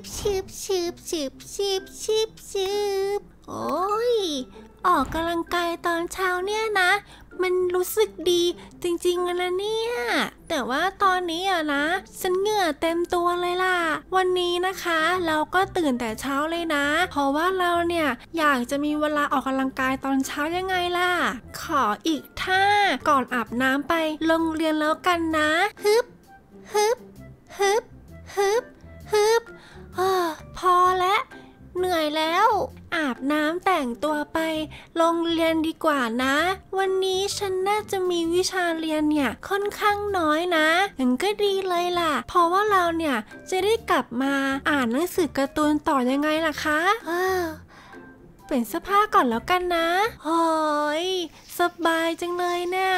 บชืบชืบชืบชืบชืบชืบโอ้ย ออกกำลังกายตอนเช้าเนี่ยนะ มันรู้สึกดี จริงๆนะเนี่ย แต่ว่าตอนนี้อะนะ ฉันเหงื่อเต็มตัวเลยล่ะ วันนี้นะคะ เราก็ตื่นแต่เช้าเลยนะ เพราะว่าเราเนี่ยอยากจะมีเวลาออกกำลังกายตอนเช้ายังไงล่ะ ขออีกท่าก่อนอาบน้ำไปโรงเรียนแล้วกันนะฮึบฮึบฮึบฮึบฮึบออพอแล้วเหนื่อยแล้ว อาบน้ำแต่งตัวไป โรงเรียนดีกว่านะ วันนี้ฉันน่าจะมีวิชาเรียนเนี่ยค่อนข้างน้อยนะยังก็ดีเลยล่ะ เพราะว่าเราเนี่ยจะได้กลับมาอ่านหนังสือการ์ตูนต่อยังไงล่ะคะเออเปลี่ยนเสื้อผ้าก่อนแล้วกันนะโอ้ยสบายจังเลยเนะี่ย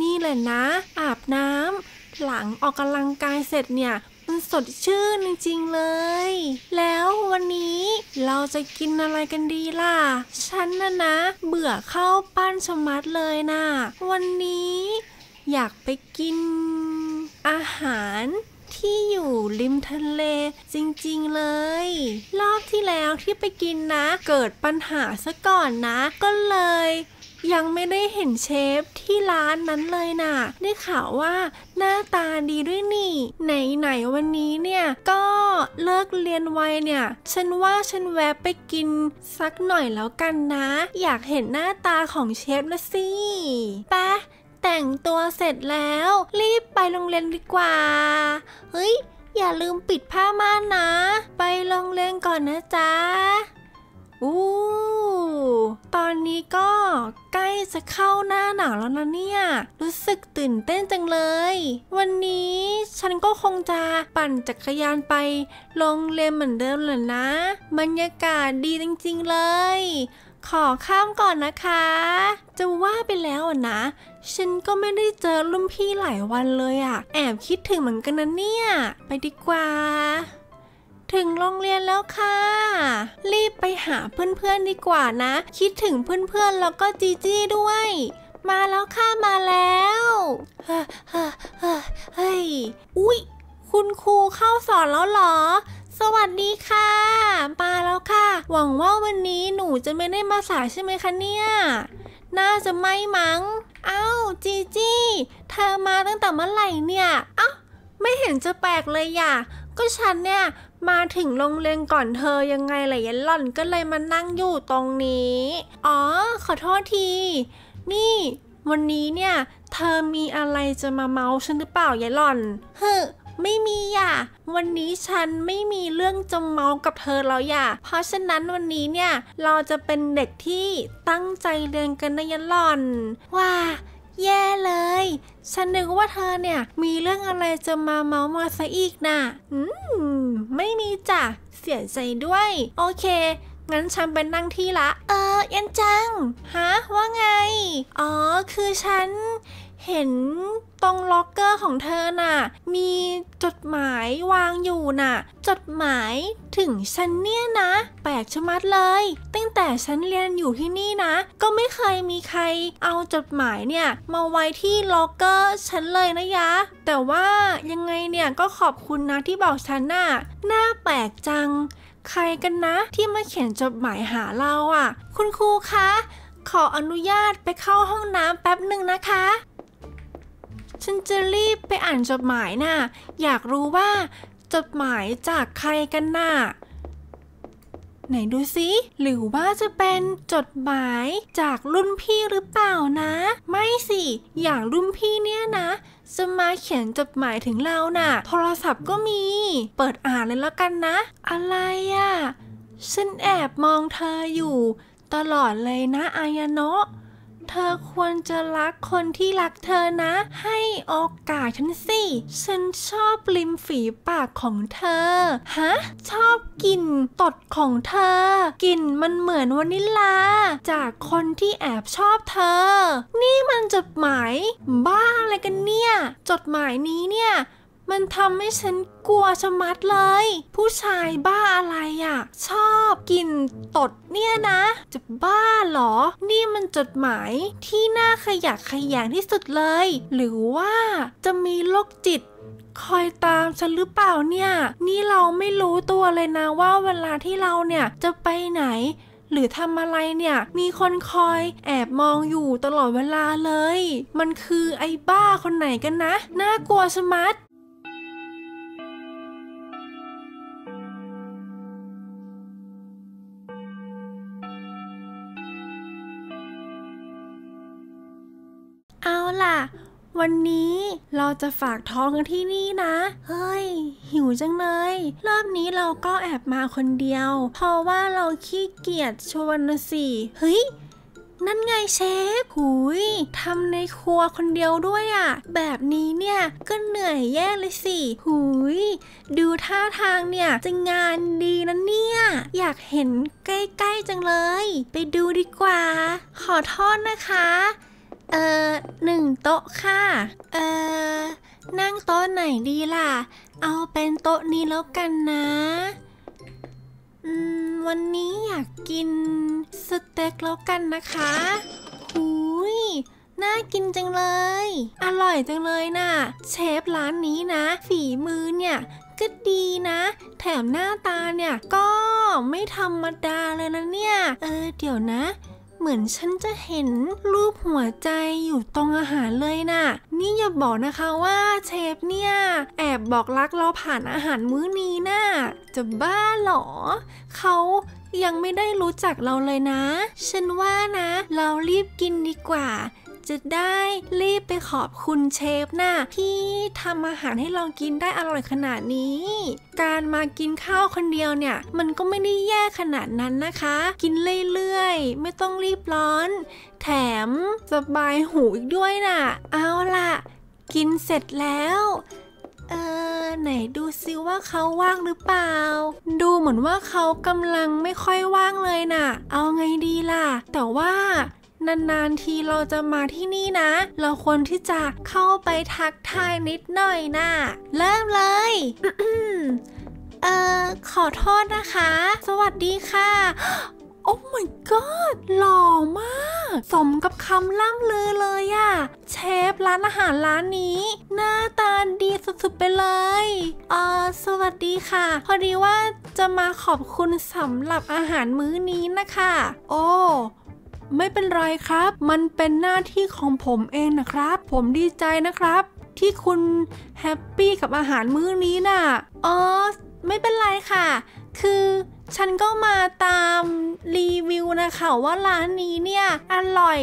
นี่แหละนะ อาบน้ำหลังออกกำลังกายเสร็จเนี่ยมันสดชื่นจริง ๆ เลย แล้ววันนี้เราจะกินอะไรกันดีล่ะ ฉันนะนะ เบื่อข้าวปั้นชมัดเลยนะ่ะ วันนี้ อยากไปกินอาหารที่อยู่ ริมทะเลจริงๆเลย รอบที่แล้วที่ไปกินนะเกิดปัญหาซะก่อนนะ ก็เลยยังไม่ได้เห็นเชฟที่ร้านนั้นเลยนะ่ะได้ข่าวว่า หน้าตาดีด้วยนี่ ไหนๆ วันนี้เนี่ย ก็เลิกเรียนไวเนี่ย ฉันว่าฉันแวะไปกินสักหน่อยแล้วกันนะ อยากเห็นหน้าตาของเชฟนะสิปะแต่งตัวเสร็จแล้วรีบไปโรงเรียนดีกว่า เฮ้ย อย่าลืมปิดผ้าม่านนะ ไปโรงเรียนก่อนนะจ๊ะอู้ตอนนี้ก็ใกล้จะเข้าหน้าหนาวแล้วนะเนี่ย รู้สึกตื่นเต้นจังเลย วันนี้ฉันก็คงจะปั่นจักรยานไป ลงเลนเหมือนเดิมเลยนะ บรรยากาศดีจริงๆเลย ขอข้ามก่อนนะคะ จะว่าไปแล้วนะ ฉันก็ไม่ได้เจอรุ่นพี่หลายวันเลยอะแอบคิดถึงเหมือนกันนะเนี่ย ไปดีกว่าถึงโรงเรียนแล้วค่ะ รีบไปหาเพื่อนๆดีกว่านะ คิดถึงเพื่อนๆแล้วก็จีจี้ด้วย มาแล้วค่ะ มาแล้ว เฮ้ย อุ๊ย คุณครูเข้าสอนแล้วเหรอ สวัสดีค่ะ มาแล้วค่ะ หวังว่าวันนี้หนูจะไม่ได้มาสายใช่ไหมคะเนี่ย น่าจะไม่มัง้งเอ้าจีจี้เธอมาตั้งแต่เมื่อไหร่เนี่ย เอ้าไม่เห็นจะแปลกเลยอย่าก็ฉันเนี่ยมาถึงโรงเรียนก่อนเธอยังไงเลยยันหล่อนก็เลยมานั่งอยู่ตรงนี้ อ๋อขอโทษที นี่ วันนี้เนี่ย เธอมีอะไรจะมาเมาฉันหรือเปล่ายายหล่อน เฮ้ไม่มีอ่ะวันนี้ฉันไม่มีเรื่องจะเมากับเธอแล้วอย่าเพราะฉะนั้นวันนี้เนี่ยเราจะเป็นเด็กที่ตั้งใจเรียนกันนะยนหล่อน ว่าแย่เลย ฉันนึกว่าเธอเนี่ย มีเรื่องอะไรจะมาเมาส์มาซะอีกนะ่ะ อืม ไม่มีจ้ะเสียใจด้วย โอเค งั้นฉันไปนั่งที่ละ เออ ยันจัง ฮะ ว่าไง อ๋อ คือฉันเห็นตรงล็อกเกอร์ของเธอน่ะ มีจดหมายวางอยู่น่ะ จดหมายถึงฉันเนี่ยนะ แปลกชะมัดเลย ตั้งแต่ฉันเรียนอยู่ที่นี่นะ ก็ไม่เคยมีใครเอาจดหมายเนี่ย มาไว้ที่ล็อกเกอร์ฉันเลยนะยะ แต่ว่ายังไงเนี่ยก็ขอบคุณนะที่บอกฉันน่ะ หน้าแปลกจัง ใครกันนะ ที่มาเขียนจดหมายหาเราอ่ะ คุณครูคะ ขออนุญาตไปเข้าห้องน้ำแป๊บหนึ่งนะคะฉันจะรีบไปอ่านจดหมายนะ่ะ อยากรู้ว่าจดหมายจากใครกันนะ่ะ ไหนดูสิหรือว่าจะเป็นจดหมายจากรุ่นพี่หรือเปล่านะ ไม่สิ อย่างรุ่นพี่เนี่ยนะ จะมาเขียนจดหมายถึงเรานะ่ะ โทรศัพท์ก็มี เปิดอ่านเลยแล้วกันนะ อะไรอะ่ะฉันแอบมองเธออยู่ ตลอดเลยนะอายาเนะเธอควรจะรักคนที่รักเธอนะ ให้โอกาสฉันสิ ฉันชอบริมฝีปากของเธอ ฮะ ชอบกลิ่นตดของเธอ กลิ่นมันเหมือนวานิลา จากคนที่แอบชอบเธอ นี่มันจดหมาย บ้าอะไรกันเนี่ย จดหมายนี้เนี่ยมันทำให้ฉันกลัวชะมัดเลย ผู้ชายบ้าอะไรอะ่ะ ชอบกินตดเนี่ยนะ จะบ้าหรอ นี่มันจดหมายที่น่าขยะขยงที่สุดเลย หรือว่าจะมีโรคจิต คอยตามฉันหรือเปล่าเนี่ย นี่เราไม่รู้ตัวเลยนะว่าเวลาที่เราเนี่ยจะไปไหน หรือทำอะไรเนี่ยมีคนคอยแอบมองอยู่ตลอดเวลาเลย มันคือไอ้บ้าคนไหนกันนะ น่ากลัวชะมัดล่ะวันนี้เราจะฝากท้องกันที่นี่นะ เฮ้ย หิวจังเลย รอบนี้เราก็แอบมาคนเดียว เพราะว่าเราขี้เกียจชวนนะสิเฮ้ยนั่นไงเชฟหุยทำในครัวคนเดียวด้วยอะ่ะ แบบนี้เนี่ยก็เหนื่อยแย่เลยสิหุยดูท่าทางเนี่ยจะงานดีนะเนี่ย อยากเห็นใกล้ๆจังเลย ไปดูดีกว่า ขอโทษนะคะเอ่อหนึ่งโต๊ะค่ะเอ่อนั่งโต๊ะไหนดีล่ะ เอาเป็นโต๊ะนี้แล้วกันนะอืมวันนี้อยากกินสเต็กแล้วกันนะคะหุยน่ากินจังเลย อร่อยจังเลยนะ่ะเชฟร้านนี้นะ ฝีมือเนี่ย ก็ดีนะ แถมหน้าตาเนี่ย ก็ไม่ธรรมดาเลยนะเนี่ย เออ เดี๋ยวนะเหมือนฉันจะเห็นรูปหัวใจอยู่ตรงอาหารเลยนะ่ะ นี่อย่าบอกนะคะว่าเชฟเนี่ย แอบบอกรักเราผ่านอาหารมื้อนี้นะ่ะ จะบ้าหรอ เขายังไม่ได้รู้จักเราเลยนะ ฉันว่านะ เรารีบกินดีกว่าจะได้รีบไปขอบคุณเชฟนะ่ะที่ทำอาหารให้ลองกินได้อร่อยขนาดนี้ การมากินข้าวคนเดียวเนี่ย มันก็ไม่ได้แย่ขนาดนั้นนะคะ กินเรื่อยๆ ไม่ต้องรีบร้อน แถมสบายหูอีกด้วยนะ่ะ เอาล่ะ กินเสร็จแล้วเออไหนดูซิว่าเขาว่างหรือเปล่า ดูเหมือนว่าเขากำลังไม่ค่อยว่างเลยนะ่ะ เอาไงดีล่ะ แต่ว่านานๆ ทีเราจะมาที่นี่นะ เราควรที่จะเข้าไปทักทายนิดหน่อยนะ่ะเริ่มเลย เอ่อขอโทษนะคะ สวัสดีค่ะ โอ้ my god หล่อมาก สมกับคำล่ำลือเลยอะเชฟร้านอาหารร้านนี้ หน้าตาดีสุดๆไปเลย เอ่อสวัสดีค่ะ พอดีว่าจะมาขอบคุณสำหรับอาหารมื้อนี้นะคะ โอ้ไม่เป็นไรครับ มันเป็นหน้าที่ของผมเองนะครับ ผมดีใจนะครับ ที่คุณแฮปปี้กับอาหารมื้อนี้นะ่ะอ๋อ ไม่เป็นไรค่ะ คือฉันก็มาตามรีวิวนะคะว่าร้านนี้เนี่ยอร่อย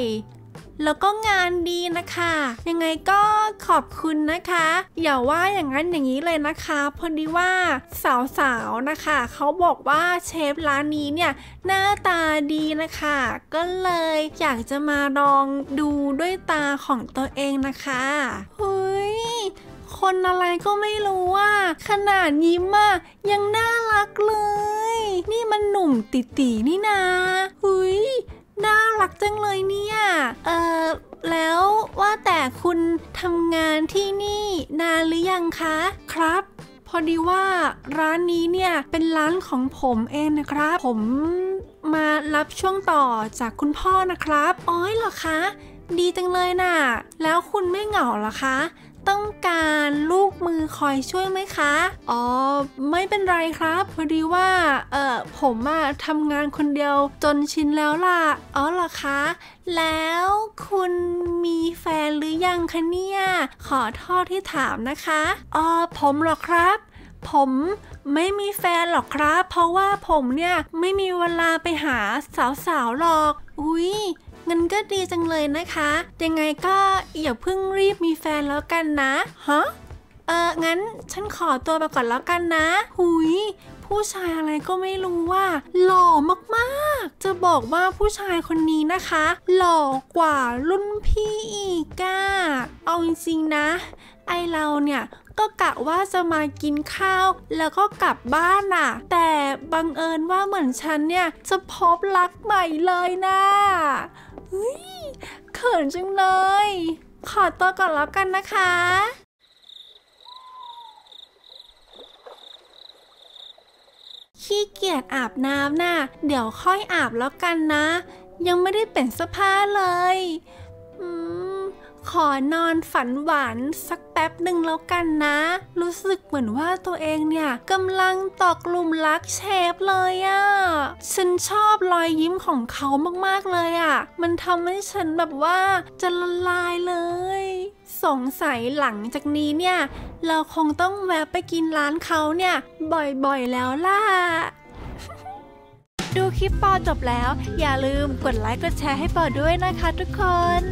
แล้วก็งานดีนะคะ ยังไงก็ขอบคุณนะคะ อย่าว่าอย่างนั้นอย่างนี้เลยนะคะพอดีว่าสาวๆนะคะเขาบอกว่าเชฟร้านนี้เนี่ย หน้าตาดีนะคะ ก็เลยอยากจะมาลองดูด้วยตาของตัวเองนะคะเฮ้ยคนอะไรก็ไม่รู้ว่า ขนาดยิ้มอะยังน่ารักเลย นี่มันหนุ่มติตีนี่นะเฮ้ยน่ารักจังเลยเนี่ยเออแล้วว่าแต่คุณทำงานที่นี่นานหรือยังคะ ครับ พอดีว่าร้านนี้เนี่ยเป็นร้านของผมเองนะครับ ผมมารับช่วงต่อจากคุณพ่อนะครับอ้อยเหรอคะ ดีจังเลยนะ่ะ แล้วคุณไม่เหงาเหรอคะต้องการลูกมือคอยช่วยไหมคะ อ๋อ ไม่เป็นไรครับ พอดีว่า เออผมอะทำงานคนเดียวจนชินแล้วล่ะ อ๋อเหรอคะ แล้วคุณมีแฟนหรือยังคะเนี่ย ขอโทษที่ถามนะคะ อ๋อผมเหรอครับ ผมไม่มีแฟนหรอกครับ เพราะว่าผมเนี่ยไม่มีเวลาไปหาสาวๆหรอก อุ้ยงั้นก็ดีจังเลยนะคะยังไงก็อย่าเพิ่งรีบมีแฟนแล้วกันนะฮะเอองั้นฉันขอตัวไปก่อนแล้วกันนะ หุย ผู้ชายอะไรก็ไม่รู้ว่า หล่อมากๆ จะบอกว่าผู้ชายคนนี้นะคะ หล่อกว่ารุ่นพี่อีกอะเอาจริงๆนะ ไอเราเนี่ย ก็กะว่าจะมากินข้าว แล้วก็กลับบ้านอะแต่บังเอิญว่าเหมือนฉันเนี่ยจะพบรักใหม่เลยนะเขินจังเลย ขอตัวก่อนแล้วกันนะคะ ขี้เกียจอาบน้ำนะ่ะ เดี๋ยวค่อยอาบแล้วกันนะ ยังไม่ได้เป็นเสื้อผ้าเลยขอนอนฝันหวาน สักแป๊บหนึ่งแล้วกันนะ รู้สึกเหมือนว่าตัวเองเนี่ยกำลังตอกลุมรักเชฟเลยอะ่ะ ฉันชอบรอยยิ้มของเขามากๆเลยอะ่ะมันทำให้ฉันแบบว่าจะละลายเลย สงสัยหลังจากนี้เนี่ย เราคงต้องแวะไปกินร้านเขาเนี่ยบ่อยๆ แล้วล่ะ ดูคลิปปอจบแล้ว อย่าลืมกดไลค์กดแชร์ให้ปอด้วยนะคะทุกคน